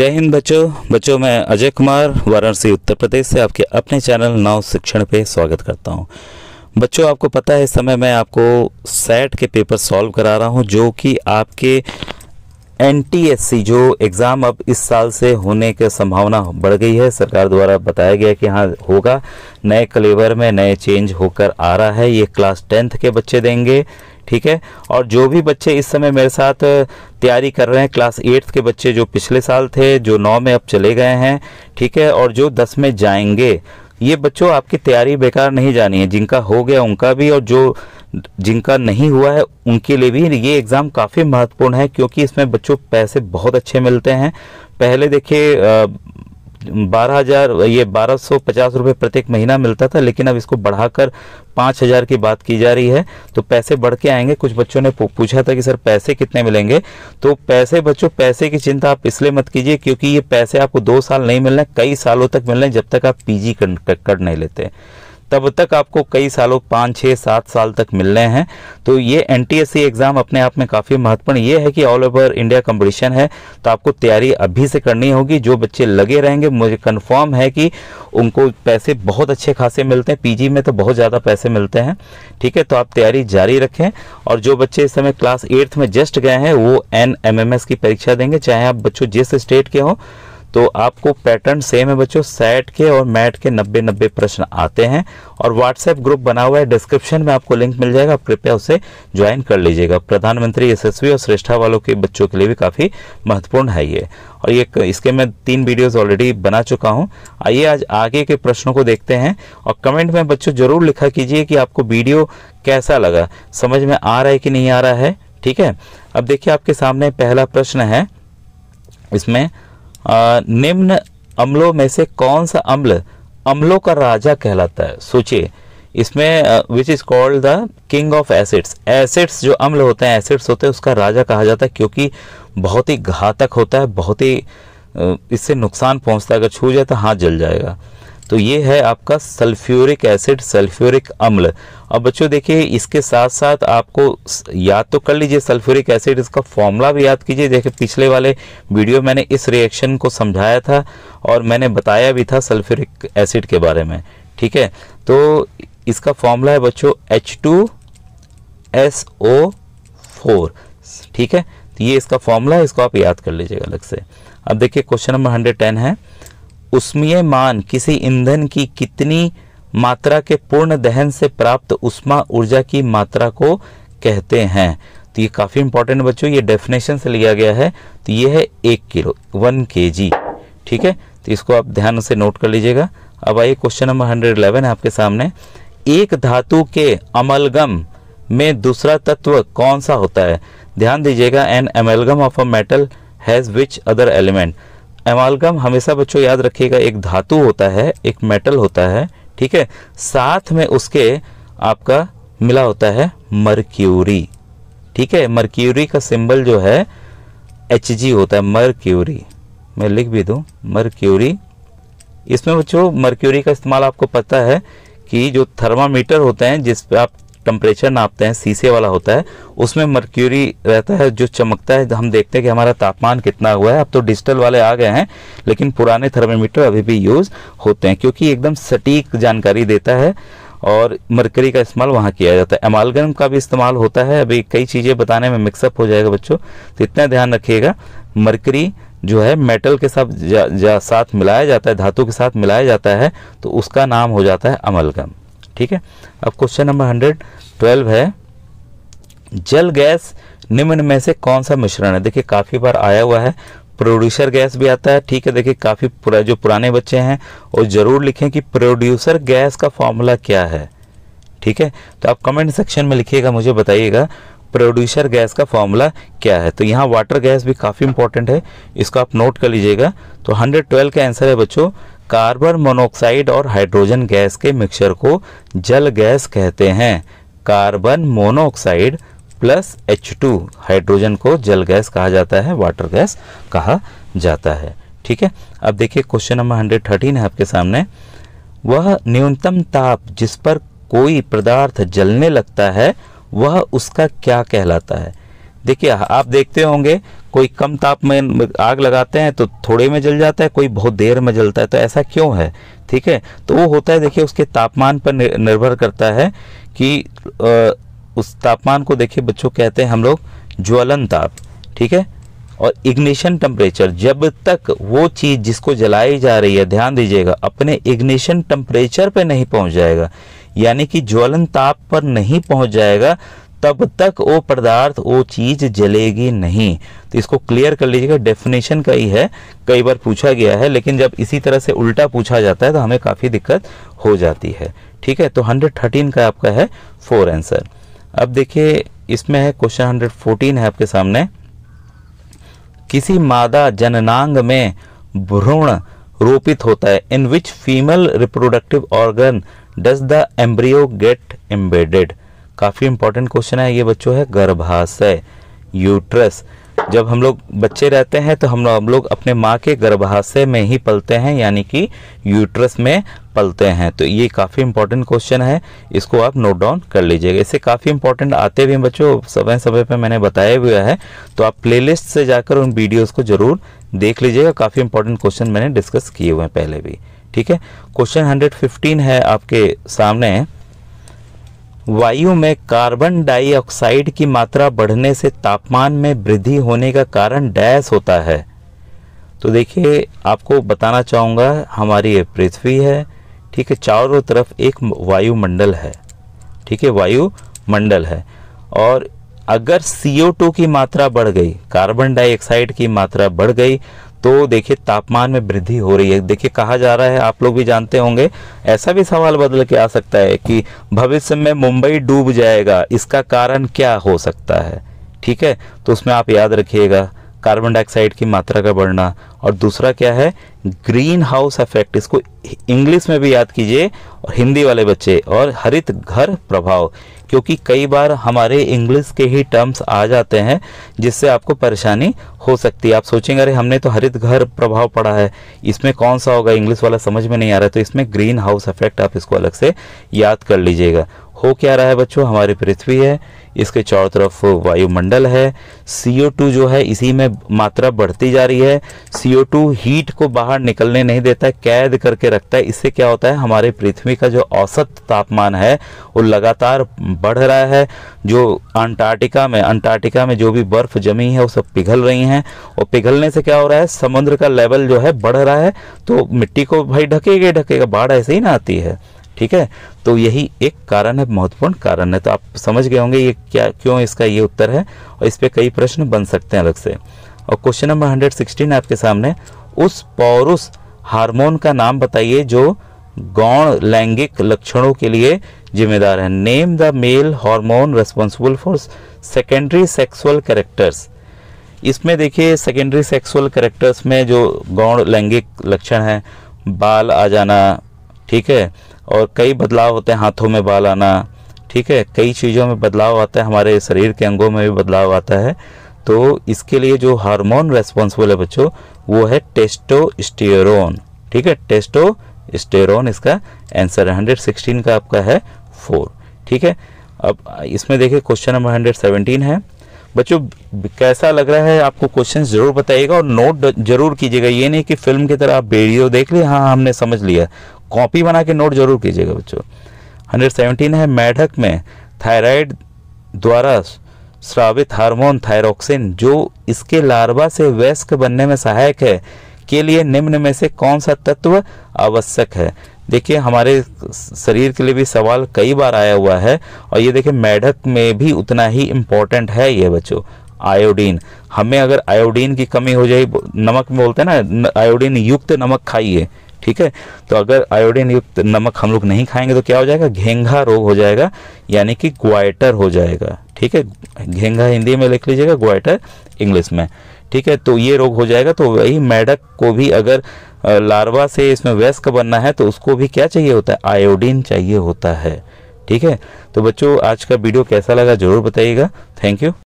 जय हिंद बच्चों बच्चों मैं अजय कुमार वाराणसी उत्तर प्रदेश से आपके अपने चैनल नाव शिक्षण पे स्वागत करता हूँ बच्चों आपको पता है इस समय मैं आपको सेट के पेपर सॉल्व करा रहा हूँ जो कि आपके एन जो एग्ज़ाम अब इस साल से होने की संभावना बढ़ गई है सरकार द्वारा बताया गया कि हाँ होगा नए कलेवर में नए चेंज होकर आ रहा है ये क्लास टेंथ के बच्चे देंगे ठीक है और जो भी बच्चे इस समय मेरे साथ तैयारी कर रहे हैं क्लास एट्थ के बच्चे जो पिछले साल थे जो नौ में अब चले गए हैं ठीक है और जो दस में जाएंगे ये बच्चों आपकी तैयारी बेकार नहीं जानी है जिनका हो गया उनका भी और जो जिनका नहीं हुआ है उनके लिए भी ये एग्ज़ाम काफ़ी महत्वपूर्ण है क्योंकि इसमें बच्चों पैसे बहुत अच्छे मिलते हैं पहले देखिए बारह हजार ये बारह सौ पचास रुपये प्रत्येक महीना मिलता था लेकिन अब इसको बढ़ाकर पाँच हज़ार की बात की जा रही है तो पैसे बढ़ के आएंगे कुछ बच्चों ने पूछा था कि सर पैसे कितने मिलेंगे तो पैसे बच्चों पैसे की चिंता आप इसलिए मत कीजिए क्योंकि ये पैसे आपको दो साल नहीं मिलने कई सालों तक मिलने जब तक आप पीजी कर, कर, कर नहीं लेते तब तक आपको कई सालों पाँच छः सात साल तक मिलने हैं तो ये एन एग्ज़ाम अपने आप में काफ़ी महत्वपूर्ण ये है कि ऑल ओवर इंडिया कंपटीशन है तो आपको तैयारी अभी से करनी होगी जो बच्चे लगे रहेंगे मुझे कन्फर्म है कि उनको पैसे बहुत अच्छे खासे मिलते हैं पीजी में तो बहुत ज़्यादा पैसे मिलते हैं ठीक है तो आप तैयारी जारी रखें और जो बच्चे इस समय क्लास एट्थ में जस्ट गए हैं वो एन की परीक्षा देंगे चाहे आप बच्चों जिस स्टेट के हों तो आपको पैटर्न सेम है बच्चों सेट के और मैट के नब्बे नब्बे प्रश्न आते हैं और व्हाट्सएप ग्रुप बना हुआ है डिस्क्रिप्शन में आपको लिंक मिल जाएगा कृपया उसे ज्वाइन कर लीजिएगा प्रधानमंत्री यशस्वी और श्रेष्ठा वालों के बच्चों के लिए भी काफ़ी महत्वपूर्ण है ये और ये इसके मैं तीन वीडियोस ऑलरेडी बना चुका हूँ आइए आज आगे के प्रश्नों को देखते हैं और कमेंट में बच्चों जरूर लिखा कीजिए कि आपको वीडियो कैसा लगा समझ में आ रहा है कि नहीं आ रहा है ठीक है अब देखिए आपके सामने पहला प्रश्न है इसमें निम्न अम्लों में से कौन सा अम्ल अम्लों का राजा कहलाता है सोचिए इसमें which is called the king of acids acids जो अम्ल होते हैं एसिड्स होते हैं उसका राजा कहा जाता है क्योंकि बहुत ही घातक होता है बहुत ही इससे नुकसान पहुंचता है अगर छू जाए तो हाथ जल जाएगा तो ये है आपका सल्फ्यूरिक एसिड सल्फ्यूरिक अम्ल अब बच्चों देखिए इसके साथ साथ आपको याद तो कर लीजिए सल्फ्यूरिक एसिड इसका फॉर्मूला भी याद कीजिए देखिए पिछले वाले वीडियो मैंने इस रिएक्शन को समझाया था और मैंने बताया भी था सल्फ्यूरिक एसिड के बारे में ठीक है तो इसका फॉर्मूला है बच्चों H two S O four ठीक है तो ये इसका फॉर्मूला है इसको आप याद कर लीजिएगा अलग से अब देखिए क्वेश्चन नंबर हंड्रेड टेन है उष्मीय मान किसी ईंधन की कितनी मात्रा के पूर्ण दहन से प्राप्त उष्मा ऊर्जा की मात्रा को कहते हैं तो ये काफ़ी इंपॉर्टेंट बच्चों ये डेफिनेशन से लिया गया है तो ये है एक किलो वन के जी ठीक है तो इसको आप ध्यान से नोट कर लीजिएगा अब आइए क्वेश्चन नंबर हंड्रेड इलेवन है आपके सामने एक धातु के अमलगम में दूसरा तत्व कौन सा होता है ध्यान दीजिएगा an amalgam of a metal has which other element amalgam हमेशा बच्चों याद रखिएगा एक धातु होता है एक मेटल होता है ठीक है साथ में उसके आपका मिला होता है मर्क्यूरी ठीक है मर्क्यूरी का सिंबल जो है एच जी होता है मर्क्यूरी मैं लिख भी दूँ मरक्यूरी इसमें बच्चों मर्क्यूरी का इस्तेमाल आपको पता है कि जो थर्मामीटर होते हैं जिस पर आप टेम्परेचर नापते हैं शीशे वाला होता है उसमें मर्क्यूरी रहता है जो चमकता है हम देखते हैं कि हमारा तापमान कितना हुआ है अब तो डिजिटल वाले आ गए हैं लेकिन पुराने थर्मामीटर अभी भी यूज़ होते हैं क्योंकि एकदम सटीक जानकारी देता है और मरकरी का इस्तेमाल वहाँ किया जाता है एमालगम का भी इस्तेमाल होता है अभी कई चीज़ें बताने में मिक्सअप हो जाएगा बच्चों तो इतना ध्यान रखिएगा मरकरी जो है मेटल के साथ जा, जा, साथ मिलाया जाता है धातु के साथ मिलाया जाता है तो उसका नाम हो जाता है अमलगम ठीक है अब क्वेश्चन नंबर हंड्रेड ट्वेल्व है जल गैस निम्न में से कौन सा मिश्रण है देखिए काफ़ी बार आया हुआ है प्रोड्यूसर गैस भी आता है ठीक है देखिए काफ़ी पुरा, जो पुराने बच्चे हैं वो ज़रूर लिखें कि प्रोड्यूसर गैस का फॉर्मूला क्या है ठीक है तो आप कमेंट सेक्शन में लिखिएगा मुझे बताइएगा प्रोड्यूसर गैस का फॉर्मूला क्या है तो यहाँ वाटर गैस भी काफ़ी इंपॉर्टेंट है इसको आप नोट कर लीजिएगा तो 112 का आंसर है बच्चों कार्बन मोनोक्साइड और हाइड्रोजन गैस के मिक्सचर को जल गैस कहते हैं carbon monoxide plus H two hydrogen को जल गैस कहा जाता है वाटर गैस कहा जाता है ठीक है अब देखिए क्वेश्चन नंबर हंड्रेड थर्टीन है आपके सामने वह न्यूनतम ताप जिस पर कोई पदार्थ जलने लगता है वह उसका क्या कहलाता है देखिए आप देखते होंगे कोई कम ताप में आग लगाते हैं तो थोड़े में जल जाता है कोई बहुत देर में जलता है तो ऐसा क्यों है ठीक है तो वो होता है देखिए उसके तापमान पर निर्भर करता है कि उस तापमान को देखिए बच्चों कहते हैं हम लोग ज्वलन ताप ठीक है और इग्निशन टेम्परेचर जब तक वो चीज़ जिसको जलाई जा रही है ध्यान दीजिएगा अपने इग्निशन टेम्परेचर पर नहीं पहुंच जाएगा यानी कि ज्वलन ताप पर नहीं पहुंच जाएगा तब तक वो पदार्थ वो चीज जलेगी नहीं तो इसको क्लियर कर लीजिएगा डेफिनेशन का ही है कई बार पूछा गया है लेकिन जब इसी तरह से उल्टा पूछा जाता है तो हमें काफ़ी दिक्कत हो जाती है ठीक है तो 113 का आपका है फोर आंसर अब देखिए इसमें है क्वेश्चन 114 है आपके सामने किसी मादा जननांग में भ्रूण रोपित होता है in which female reproductive organ does the embryo get embedded काफ़ी इंपॉर्टेंट क्वेश्चन है ये बच्चों है गर्भाशय यूट्रस जब हम लोग बच्चे रहते हैं तो हम लोग, लोग अपने माँ के गर्भाशय में ही पलते हैं यानी कि यूट्रस में पलते हैं तो ये काफ़ी इंपॉर्टेंट क्वेश्चन है इसको आप नोट डाउन कर लीजिएगा इससे काफ़ी इंपॉर्टेंट आते भी बच्चों समय समय पर मैंने बताया हुआ है तो आप प्लेलिस्ट से जाकर उन वीडियोज़ को जरूर देख लीजिएगा काफ़ी इंपॉर्टेंट क्वेश्चन मैंने डिस्कस किए हुए हैं पहले भी ठीक है क्वेश्चन हंड्रेड है आपके सामने वायु में कार्बन डाइऑक्साइड की मात्रा बढ़ने से तापमान में वृद्धि होने का कारण डैश होता है तो देखिए आपको बताना चाहूँगा हमारी पृथ्वी है ठीक है चारों तरफ एक वायुमंडल है ठीक है वायुमंडल है और अगर CO2 की मात्रा बढ़ गई कार्बन डाइऑक्साइड की मात्रा बढ़ गई तो देखिए तापमान में वृद्धि हो रही है देखिए कहा जा रहा है आप लोग भी जानते होंगे ऐसा भी सवाल बदल के आ सकता है कि भविष्य में मुंबई डूब जाएगा इसका कारण क्या हो सकता है ठीक है तो उसमें आप याद रखिएगा कार्बन डाइऑक्साइड की मात्रा का बढ़ना और दूसरा क्या है ग्रीन हाउस इफेक्ट इसको इंग्लिश में भी याद कीजिए और हिंदी वाले बच्चे और हरित घर प्रभाव क्योंकि कई बार हमारे इंग्लिश के ही टर्म्स आ जाते हैं जिससे आपको परेशानी हो सकती है आप सोचेंगे अरे हमने तो हरित घर प्रभाव पड़ा है इसमें कौन सा होगा इंग्लिश वाला समझ में नहीं आ रहा है तो इसमें ग्रीन हाउस इफेक्ट आप इसको अलग से याद कर लीजिएगा हो क्या रहा है बच्चों हमारी पृथ्वी है इसके चारों तरफ वायुमंडल है CO2 जो है इसी में मात्रा बढ़ती जा रही है CO2 हीट को बाहर निकलने नहीं देता है कैद करके रखता है इससे क्या होता है हमारे पृथ्वी का जो औसत तापमान है वो लगातार बढ़ रहा है जो अंटार्कटिका में अंटार्कटिका में जो भी बर्फ जमी है वो सब पिघल रही हैं और पिघलने से क्या हो रहा है समुद्र का लेवल जो है बढ़ रहा है तो मिट्टी को भाई ढकेगा ढकेगा बाढ़ ऐसे ही ना आती है ठीक है तो यही एक कारण है महत्वपूर्ण कारण है तो आप समझ गए होंगे ये क्या क्यों इसका ये उत्तर है और इस पर कई प्रश्न बन सकते हैं अलग से और क्वेश्चन नंबर हंड्रेड सिक्सटीन आपके सामने उस पौरुष हार्मोन का नाम बताइए जो गौण लैंगिक लक्षणों के लिए जिम्मेदार है name the male hormone responsible for secondary sexual characters इसमें देखिए सेकेंडरी सेक्सुअल कैरेक्टर्स में जो गौण लैंगिक लक्षण हैं बाल आ जाना ठीक है और कई बदलाव होते हैं हाथों में बाल आना ठीक है कई चीज़ों में बदलाव आता है हमारे शरीर के अंगों में भी बदलाव आता है तो इसके लिए जो हार्मोन रेस्पॉन्सिबल है बच्चों वो है टेस्टो ठीक है स्टेरोन इसका आंसर है सिक्सटीन का आपका है फोर ठीक है अब इसमें देखिए क्वेश्चन नंबर हंड्रेड सेवनटीन है बच्चों कैसा लग रहा है आपको क्वेश्चन ज़रूर बताइएगा और नोट जरूर कीजिएगा ये नहीं कि फिल्म की तरह आप वीडियो देख लिए हाँ हमने समझ लिया कॉपी बना के नोट जरूर कीजिएगा बच्चों सेवेंटीन है मैढ़क में थायराइड द्वारा स्रावित हार्मोन थायरोक्सिन जो इसके लार्वा से वयस्क बनने में सहायक है के लिए निम्न में से कौन सा तत्व आवश्यक है देखिए हमारे शरीर के लिए भी सवाल कई बार आया हुआ है और ये देखिए मेढक में भी उतना ही इम्पोर्टेंट है ये बच्चों आयोडीन हमें अगर आयोडीन की कमी हो जाए नमक में बोलते हैं ना आयोडीन युक्त नमक खाइए ठीक है तो अगर आयोडीन युक्त नमक हम लोग नहीं खाएंगे तो क्या हो जाएगा घेंघा रोग हो जाएगा यानी कि ग्वाइटर हो जाएगा ठीक है घेंघा हिंदी में लिख लीजिएगा ग्वाइटर इंग्लिश में ठीक है तो ये रोग हो जाएगा तो वही मेढक को भी अगर लार्वा से इसमें वयस्क बनना है तो उसको भी क्या चाहिए होता है आयोडीन चाहिए होता है ठीक है तो बच्चों आज का वीडियो कैसा लगा जरूर बताइएगा थैंक यू